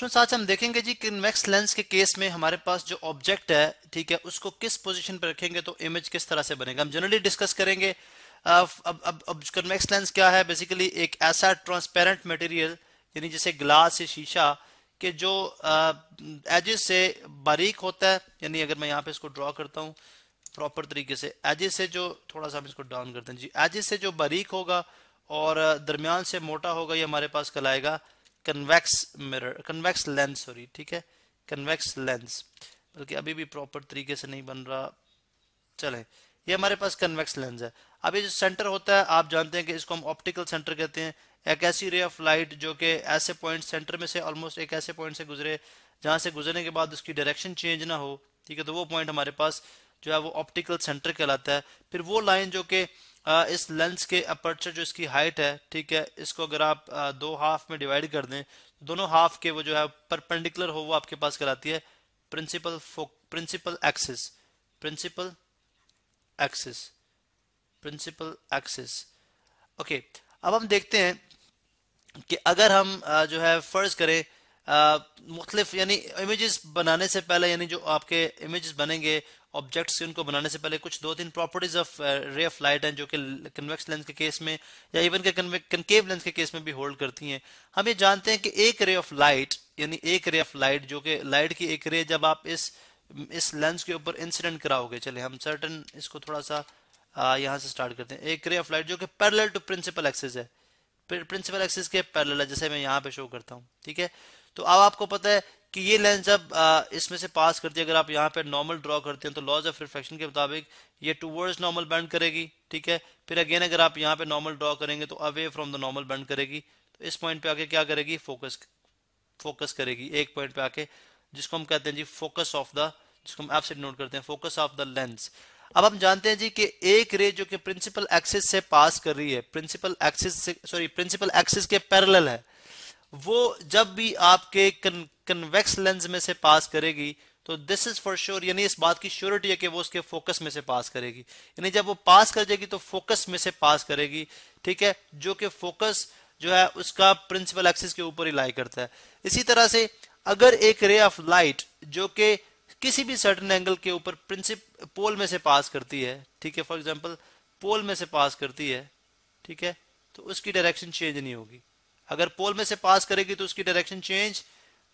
students आज हम देखेंगे जी कन्वेक्स लेंस के केस में हमारे पास जो ऑब्जेक्ट है ठीक है उसको किस पोजीशन पर रखेंगे तो इमेज किस तरह से बनेगा हम जनरली डिस्कस करेंगे अब अब अब कन्वेक्स लेंस क्या है बेसिकली एक ऐसा ट्रांसपेरेंट मटेरियल यानी जैसे ग्लास या शीशा के जो एजेस से बारीक होता है यानी अगर मैं यहाँ पे इसको ड्रॉ करता हूँ प्रॉपर तरीके से एजेस से जो थोड़ा सा हम इसको डाउन करते हैं जी एजेस से जो बारीक होगा और दरमियान से मोटा होगा ये हमारे पास कल आएगा convex mirror convex lens sorry ठीक है कन्वेक्स लेंस बल्कि अभी भी प्रॉपर तरीके से नहीं बन रहा चले ये हमारे पास कन्वेक्स लेंस है अब ये जो सेंटर होता है आप जानते हैं कि इसको हम ऑप्टिकल सेंटर कहते हैं एक ऐसी रे ऑफ लाइट जो कि ऐसे पॉइंट सेंटर में से ऑलमोस्ट एक ऐसे पॉइंट से गुजरे जहाँ से गुजरने के बाद उसकी डायरेक्शन चेंज ना हो ठीक है तो वो पॉइंट हमारे पास जो है वो ऑप्टिकल सेंटर कहलाता है फिर वो लाइन जो कि इस लेंस के अपर्चर जो इसकी हाइट है ठीक है इसको अगर आप दो हाफ में डिवाइड कर दें तो दोनों हाफ के वो जो है परपेंडिकुलर हो वो आपके पास कराती है principal principal axis principal axis principal axis okay अब हम देखते हैं कि अगर हम जो है फर्ज करें मुख्तलिफ यानी इमेजेस बनाने से पहले यानी जो आपके इमेजेस बनेंगे ऑब्जेक्ट्स उनको बनाने से पहले कुछ दो तीन properties of ray of light हैं जो कि कन्वेक्स लेंस के केस में या इवन के कनकेव लेंस के केस में भी होल्ड करती हैं हम ये जानते हैं कि एक रे ऑफ लाइट यानी एक रे ऑफ लाइट जो कि लाइट की एक रे जब आप इस इस लेंस के ऊपर इंसिडेंट कराओगे चले हम सर्टन इसको थोड़ा सा यहाँ से स्टार्ट करते हैं एक रे ऑफ लाइट जो कि पैरल टू प्रिंसिपल एक्सेस है प्रिंसिपल एक्सिस के पैरेलल है जैसे मैं यहाँ पे शो करता हूँ ठीक है तो अब आपको पता है कि ये लेंस जब इसमें से पास करती है अगर आप यहाँ पे नॉर्मल ड्रॉ करते हैं तो लॉज ऑफ रिफ्लेक्शन के मुताबिक ये टूवर्ड्स नॉर्मल बैंड करेगी ठीक है फिर अगेन अगर आप यहाँ पे नॉर्मल ड्रॉ करेंगे तो away from the normal bend करेगी तो इस पॉइंट पे आके क्या करेगी फोकस फोकस करेगी एक पॉइंट पे आके जिसको हम कहते हैं जी फोकस ऑफ द जिसको हम एप्स नोट करते हैं फोकस ऑफ द लेंस अब हम जानते हैं जी कि एक रे जो कि प्रिंसिपल एक्सिस से पास कर रही है प्रिंसिपल एक्सिस से सॉरी प्रिंसिपल एक्सिस के पैरल है वो जब भी आपके कन्वेक्स लेंस में से पास करेगी तो दिस इज फॉर श्योर यानी इस बात की श्योरिटी है कि वो उसके फोकस में से पास करेगी यानी जब वो पास कर जाएगी तो फोकस में से पास करेगी ठीक है जो कि फोकस जो है उसका प्रिंसिपल एक्सिस के ऊपर ही लाई करता है इसी तरह से अगर एक रे ऑफ लाइट जो कि किसी भी सर्टन एंगल के ऊपर प्रिंसिप पोल में से पास करती है ठीक है फॉर एग्जाम्पल पोल में से पास करती है ठीक है तो उसकी डायरेक्शन चेंज नहीं होगी अगर पोल में से पास करेगी तो उसकी डायरेक्शन चेंज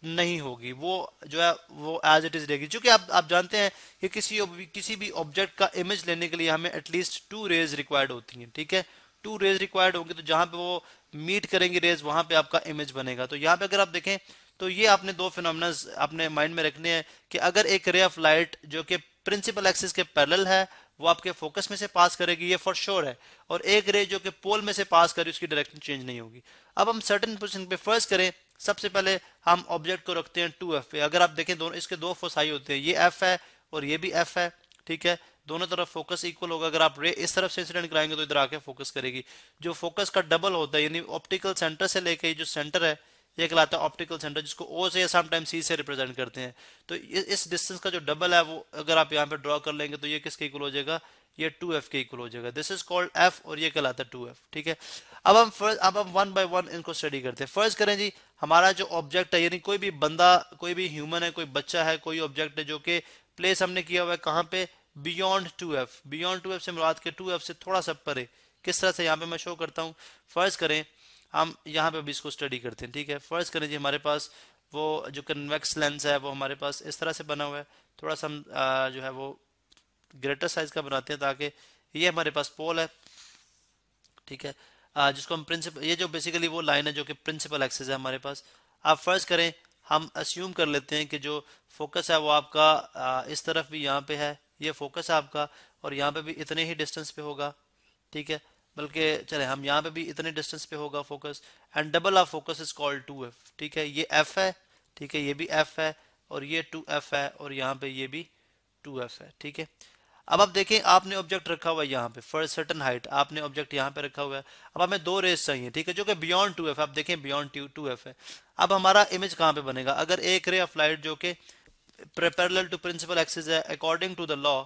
नहीं होगी वो जो है वो एज इट इज रहेगी क्योंकि आप आप जानते हैं कि किसी किसी भी ऑब्जेक्ट का इमेज लेने के लिए हमें एटलीस्ट टू रेज रिक्वायर्ड होती हैं ठीक है टू रेज रिक्वायर्ड होंगे तो जहां पे वो मीट करेंगे रेज वहां पे आपका इमेज बनेगा तो यहाँ पे अगर आप देखें तो ये आपने दो फिनोमना अपने माइंड में रखने हैं कि अगर एक रे ऑफ लाइट जो कि प्रिंसिपल एक्सिस के पैरल है वो आपके फोकस में से पास करेगी ये फॉर श्योर है और एक रे जो कि पोल में से पास करे उसकी डायरेक्शन चेंज नहीं होगी अब हम सर्टन पोजिशन पे फर्स्ट करें सबसे पहले हम ऑब्जेक्ट को रखते हैं टू एफ पे अगर आप देखें दोनों इसके दो फोसाई होते हैं ये एफ है और ये भी एफ है ठीक है दोनों तरफ फोकस इक्वल होगा अगर आप रे इस तरफ से इंसिडेंट कराएंगे तो इधर आके फोकस करेगी जो फोकस का डबल होता है यानी ऑप्टिकल सेंटर से लेके जो सेंटर है ये कहलाता है ऑप्टिकल सेंटर जिसको ओ से या समटाइम सी से रिप्रेजेंट करते हैं तो इस डिस्टेंस का जो डबल है वो अगर आप यहाँ पे ड्रॉ कर लेंगे तो ये किसके इक्वल हो जाएगा ये टू एफ के इक्वल हो जाएगा दिस इज कॉल्ड एफ और ये कहलाता है टू एफ ठीक है अब हम फर्स्ट अब हम वन बाय वन इनको स्टडी करते हैं फर्स्ट करें जी हमारा जो ऑब्जेक्ट है यानी कोई भी बंदा कोई भी ह्यूमन है कोई बच्चा है कोई ऑब्जेक्ट है जो कि प्लेस हमने किया हुआ है कहाँ पे beyond two F beyond two F से मुराद के टू एफ से थोड़ा सा परे किस तरह से यहाँ पे मैं शो करता हूँ फर्ज करें हम यहाँ पे भी इसको स्टडी करते हैं ठीक है फर्स्ट करें जी हमारे पास वो जो कन्वेक्स लेंस है वो हमारे पास इस तरह से बना हुआ है थोड़ा सा हम जो है वो ग्रेटर साइज का बनाते हैं ताकि ये हमारे पास पोल है ठीक है आ, जिसको हम प्रिंसिपल ये जो बेसिकली वो लाइन है जो कि प्रिंसिपल एक्सेस है हमारे पास आप फर्ज करें हम अस्यूम कर लेते हैं कि जो फोकस है वो आपका आ, इस तरफ भी यहाँ पे है ये फोकस है आपका और यहाँ पे भी इतने ही डिस्टेंस पे होगा ठीक है बल्कि चले हम यहाँ पे भी इतने डिस्टेंस पे होगा focus and double of focus is called two F ठीक है ये एफ है ठीक है ये भी एफ है और ये टू एफ है और यहाँ पे ये भी टू एफ है ठीक है अब आप देखें आपने ऑब्जेक्ट रखा हुआ है यहाँ पे फॉर सर्टन हाइट आपने ऑब्जेक्ट यहाँ पे रखा हुआ है अब हमें दो रेस चाहिए ठीक है जो कि बियॉन्ड टू एफ आप देखें बियॉन्ड टू एफ है अब हमारा इमेज कहाँ पे बनेगा अगर एक रे ऑफ लाइट जो कि पैरल टू प्रिंसिपल एक्सिस है according to the law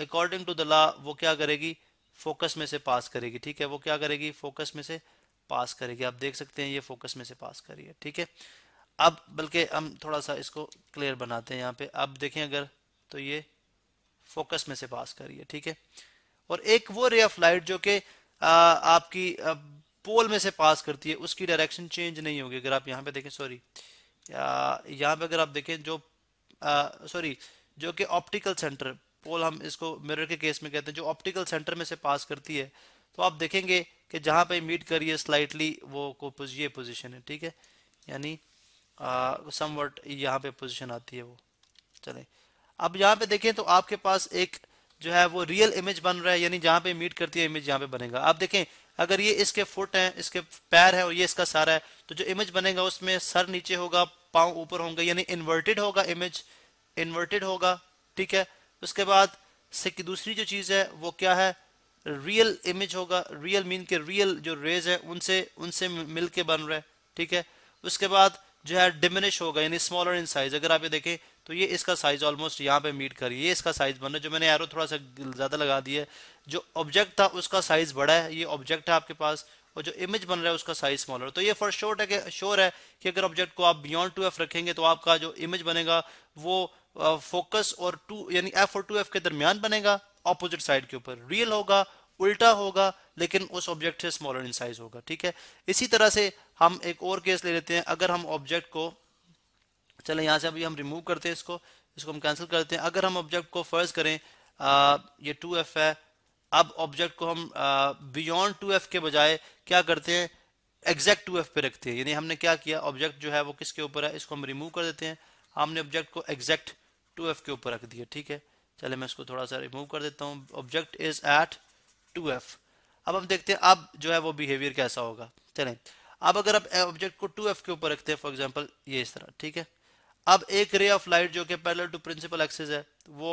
according to the law वो क्या करेगी फोकस में से पास करेगी ठीक है वो क्या करेगी फोकस में से पास करेगी आप देख सकते हैं ये फोकस में से पास करी है ठीक है अब बल्कि हम थोड़ा सा इसको क्लियर बनाते हैं यहाँ पे अब देखें अगर तो ये फोकस में से पास करिए ठीक है और एक वो रे ऑफ लाइट जो कि आपकी पोल में से पास करती है उसकी डायरेक्शन चेंज नहीं होगी अगर आप यहाँ पे देखें सॉरी यहाँ पे अगर आप देखें जो सॉरी जो कि ऑप्टिकल सेंटर पोल हम इसको मिरर के केस में कहते हैं जो ऑप्टिकल सेंटर में से पास करती है तो आप देखेंगे कि जहाँ पे मीट करिए स्लाइटली वो को ये पोजीशन है ठीक है यानी समवट यहाँ पे पोजीशन आती है वो चले अब यहाँ पे देखें तो आपके पास एक जो है वो रियल इमेज बन रहा है यानी जहाँ पे मीट करती है इमेज यहाँ पे बनेगा आप देखें अगर ये इसके फुट हैं इसके पैर है और ये इसका सारा है तो जो इमेज बनेगा उसमें सर नीचे होगा पाँव ऊपर होंगे यानी इन्वर्टेड होगा इमेज इन्वर्टेड होगा ठीक है उसके बाद सिक दूसरी जो चीज़ है वो क्या है रियल इमेज होगा रियल मीन के रियल जो रेज है उनसे उनसे मिल के बन रहा है ठीक है उसके बाद जो है डिमिनिश होगा यानी स्मॉलर इन साइज अगर आप ये देखें तो ये इसका साइज ऑलमोस्ट यहाँ पे मीट करिए ये इसका साइज बन रहा है जो मैंने एरो थोड़ा सा ज़्यादा लगा दिया है जो ऑब्जेक्ट था उसका साइज बड़ा है ये ऑब्जेक्ट है आपके पास और जो इमेज बन रहा है उसका साइज स्मॉलर तो ये फर्स्ट शोर है कि शोर है कि अगर ऑब्जेक्ट को आप बियॉन्ड टू एफ रखेंगे तो आपका जो इमेज बनेगा वो फोकस और टू यानी एफ और टू एफ के दरमियान बनेगा ऑपोजिट साइड के ऊपर रियल होगा उल्टा होगा लेकिन उस ऑब्जेक्ट से स्मॉलर इन साइज होगा ठीक है इसी तरह से हम एक और केस ले लेते हैं अगर हम ऑब्जेक्ट को चले यहाँ से अभी हम रिमूव करते हैं इसको इसको हम कैंसिल करते हैं अगर हम ऑब्जेक्ट को फर्ज करें आ, ये टू एफ है अब ऑब्जेक्ट को हम बियॉन्ड टू एफ के बजाय क्या करते हैं एग्जैक्ट टू एफ पे रखते हैं यानी हमने क्या किया ऑब्जेक्ट जो है वो किसके ऊपर है इसको हम रिमूव कर देते हैं हमने ऑब्जेक्ट को एग्जैक्ट टू एफ के ऊपर रख दिया ठीक है चले मैं इसको थोड़ा सा रिमूव कर देता हूँ object is at two F अब हम देखते हैं अब जो है वो बिहेवियर कैसा होगा चलें अब अगर आप ऑब्जेक्ट को टू एफ के ऊपर रखते हैं फॉर एग्जाम्पल ये इस तरह ठीक है अब एक रे ऑफ लाइट जो कि पैरल टू प्रिंसिपल एक्सेस है वो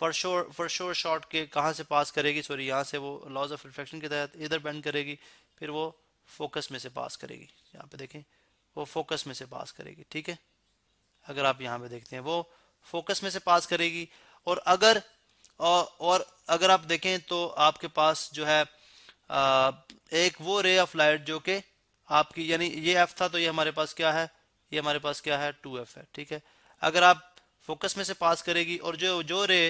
फरशोर फरशोर शॉर्ट के कहाँ से पास करेगी सॉरी यहाँ से वो लॉज ऑफ रिफ्लेक्शन के तहत इधर बैंड करेगी फिर वो फोकस में से पास करेगी यहाँ पे देखें वो फोकस में से पास करेगी ठीक है अगर आप यहाँ पे देखते हैं वो फोकस में से पास करेगी और अगर और, और अगर आप देखें तो आपके पास जो है आ, एक वो रे ऑफ लाइट जो कि आपकी यानी ये एफ था तो ये हमारे पास क्या है ये हमारे पास क्या है टू एफ है ठीक है अगर आप फोकस में से पास करेगी और जो जो रे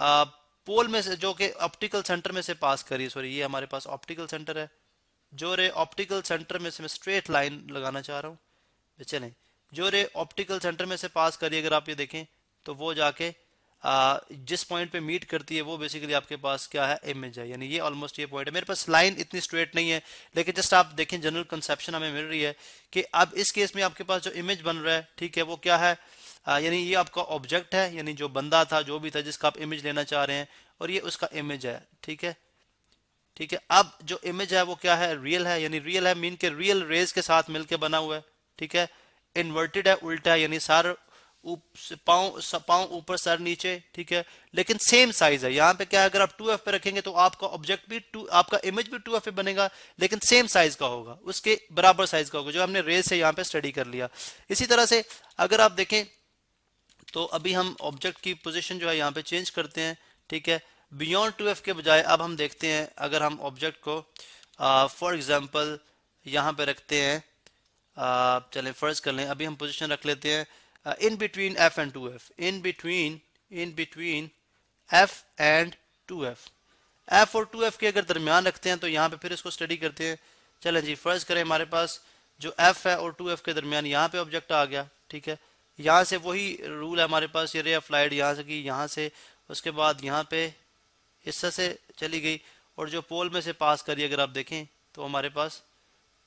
आ, पोल में से जो कि ऑप्टिकल सेंटर में से पास करिए सॉरी ये हमारे पास ऑप्टिकल सेंटर है जो रे ऑप्टिकल सेंटर में से मैं स्ट्रेट लाइन लगाना चाह रहा हूँ चलें जो रे ऑप्टिकल सेंटर में से पास करिए अगर आप ये देखें तो वो जाके आ, जिस पॉइंट पे मीट करती है वो बेसिकली आपके पास क्या है इमेज है यानी ये ऑलमोस्ट ये पॉइंट है मेरे पास लाइन इतनी स्ट्रेट नहीं है लेकिन जस्ट आप देखें जनरल कंसेप्शन हमें मिल रही है कि अब इस केस में आपके पास जो इमेज बन रहा है ठीक है वो क्या है यानी ये आपका ऑब्जेक्ट है यानी जो बंदा था जो भी था जिसका आप इमेज लेना चाह रहे हैं और ये उसका इमेज है ठीक है ठीक है अब जो इमेज है वो क्या है रियल है यानी रियल है मीन के रियल रेज के साथ मिलके बना हुआ है ठीक है इन्वर्टेड है उल्टा है यानी सार पाओ ऊपर सर नीचे ठीक है लेकिन सेम साइज है यहाँ पे क्या है अगर आप टू एफ पे रखेंगे तो आपका ऑब्जेक्ट भी टू आपका इमेज भी टू एफ पे बनेगा लेकिन सेम साइज का होगा उसके बराबर साइज का होगा जो हमने रेस से यहाँ पे स्टडी कर लिया इसी तरह से अगर आप देखें तो अभी हम ऑब्जेक्ट की पोजिशन जो है यहाँ पे चेंज करते हैं ठीक है बियॉन्ड टू के बजाय अब हम देखते हैं अगर हम ऑब्जेक्ट को फॉर एग्जाम्पल यहाँ पे रखते हैं चले चलें फर्ज कर लें अभी हम पोजिशन रख लेते हैं uh, in between f and 2f in between in between f and 2f f और 2f के अगर दरमियान रखते हैं तो यहाँ पे फिर इसको स्टडी करते हैं चलें जी फर्ज करें हमारे पास जो f है और 2f के दरमियान यहाँ पे ऑब्जेक्ट आ गया ठीक है यहाँ से वही रूल है हमारे पास ये रे ऑफ लाइट यहाँ से की यहाँ से उसके बाद यहाँ पे हिस्सा से चली गई और जो पोल में से पास करी अगर आप देखें तो हमारे पास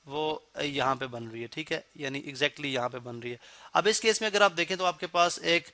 वो यहाँ पे बन रही है ठीक है यानी एग्जैक्टली यहाँ पे बन रही है अब इस केस में अगर आप देखें तो आपके पास एक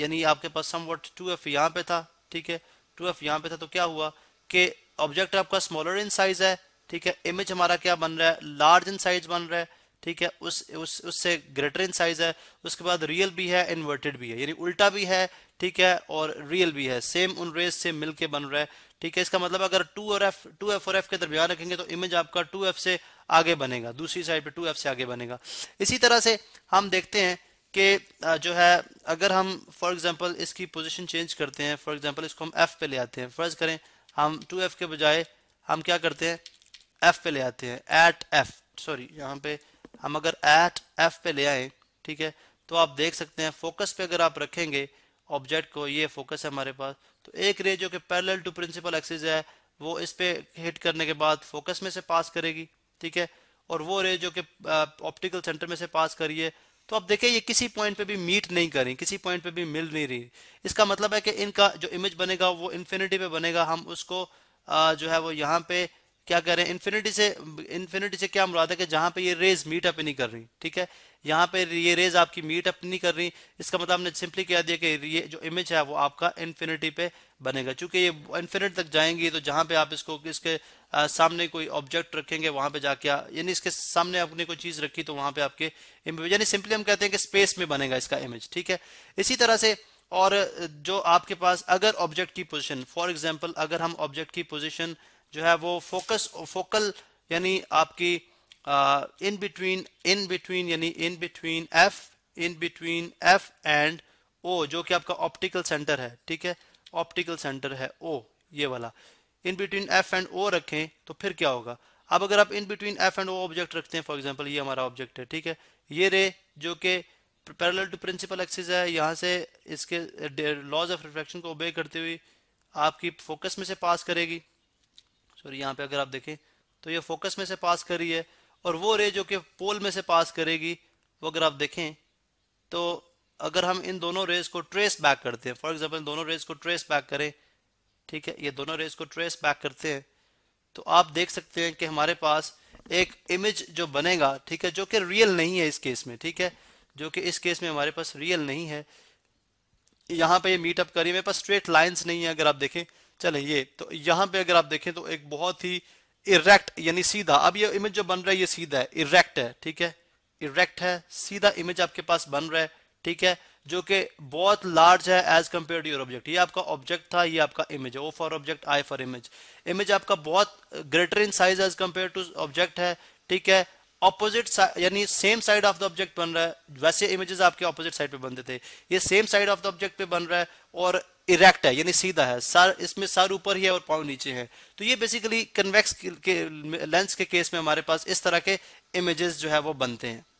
यानी आपके पास सम वट टू एफ यहाँ पे था ठीक है टू एफ यहाँ पे था तो क्या हुआ कि ऑब्जेक्ट आपका स्मॉलर इन साइज है ठीक है इमेज हमारा क्या बन रहा है लार्ज इन साइज बन रहा है ठीक है उस उस उससे ग्रेटर इन साइज है उसके बाद रियल भी है इन्वर्टेड भी है यानी उल्टा भी है ठीक है और रियल भी है सेम उन रेस से मिलके बन रहा है ठीक है इसका मतलब अगर टू और एफ टू एफ और एफ के दरमियान रखेंगे तो इमेज आपका टू एफ से आगे बनेगा दूसरी साइड पे टू एफ से आगे बनेगा इसी तरह से हम देखते हैं कि जो है अगर हम फॉर एग्जांपल इसकी पोजीशन चेंज करते हैं फॉर एग्जांपल इसको हम एफ पे ले आते हैं फर्ज करें हम टू एफ के बजाय हम क्या करते हैं एफ पे ले आते हैं एट एफ सॉरी यहाँ पे हम अगर एट एफ पे ले आए ठीक है तो आप देख सकते हैं फोकस पे अगर आप रखेंगे ऑब्जेक्ट को ये फोकस है हमारे पास तो एक रे जो कि पैरेलल टू प्रिंसिपल एक्सिस है वो इस पे हिट करने के बाद फोकस में से पास करेगी ठीक है और वो रे जो कि ऑप्टिकल सेंटर में से पास करिए तो आप देखें ये किसी पॉइंट पे भी मीट नहीं कर रही किसी पॉइंट पे भी मिल नहीं रही इसका मतलब है कि इनका जो इमेज बनेगा वो इन्फिनिटी पे बनेगा हम उसको आ, जो है वो यहाँ पे क्या कह रहे हैं इन्फिनिटी से इन्फिनिटी से क्या मुराद है कि जहां पे ये रेज मीट अप नहीं कर रही ठीक है यहाँ पे ये रेज आपकी मीट अप नहीं कर रही इसका मतलब हमने सिंपली कह दिया कि ये जो इमेज है वो आपका इन्फिनिटी पे बनेगा चूंकि ये इन्फिनिट तक जाएंगी तो जहां पे आप इसको इसके सामने कोई ऑब्जेक्ट रखेंगे वहां पे जाके यानी इसके सामने आपने कोई चीज रखी तो वहां पे आपके इमेज यानी सिंपली हम कहते हैं कि स्पेस में बनेगा इसका इमेज ठीक है इसी तरह से और जो आपके पास अगर ऑब्जेक्ट की पोजिशन फॉर एग्जाम्पल अगर हम ऑब्जेक्ट की पोजिशन जो है वो फोकस फोकल यानी आपकी इन बिटवीन इन बिटवीन यानी in between F in between F and O जो कि आपका ऑप्टिकल सेंटर है ठीक है ऑप्टिकल सेंटर है ओ ये वाला in between F and O रखें तो फिर क्या होगा अब अगर आप in between F and O object रखते हैं फॉर एग्जाम्पल ये हमारा ऑब्जेक्ट है ठीक है ये रे जो कि पैरल टू प्रिंसिपल एक्सिस है यहाँ से इसके लॉज ऑफ रिफ्लेक्शन को ओबे करते हुए आपकी फोकस में से पास करेगी सॉरी यहाँ पे अगर आप देखें तो ये फोकस में से पास कर रही है और वो रे जो कि पोल में से पास करेगी वो अगर आप देखें तो अगर हम इन दोनों रेज को ट्रेस बैक करते हैं फॉर एग्जाम्पल दोनों रेज को ट्रेस बैक करें ठीक है ये दोनों रेज को ट्रेस बैक करते हैं तो आप देख सकते हैं कि हमारे पास एक इमेज जो बनेगा ठीक है जो कि रियल नहीं है इस केस में ठीक है जो कि इस केस में हमारे पास रियल नहीं है यहाँ पे ये मीटअप करिए मेरे पास स्ट्रेट लाइंस नहीं है अगर आप देखें चले ये तो यहां पे अगर आप देखें तो एक बहुत ही इरेक्ट यानी सीधा अब ये इमेज जो बन रहा है ये सीधा है इरेक्ट है ठीक है इरेक्ट है सीधा इमेज आपके पास बन रहा है ठीक है जो कि बहुत लार्ज है as compare to your object ये आपका ऑब्जेक्ट था ये आपका इमेज है O for object I for image image आपका बहुत greater in size as compare to object है ठीक है ऑपोजिट यानी same side of the object बन रहा है वैसे इमेजेस आपके ऑपोजिट साइड पे बनते थे ये same side of the object पे बन रहा है और इरेक्ट है यानी सीधा है सार इसमें सार ऊपर ही है और पाँव नीचे है तो ये बेसिकली कन्वेक्स के, के लेंस के केस में हमारे पास इस तरह के इमेजेस जो है वो बनते हैं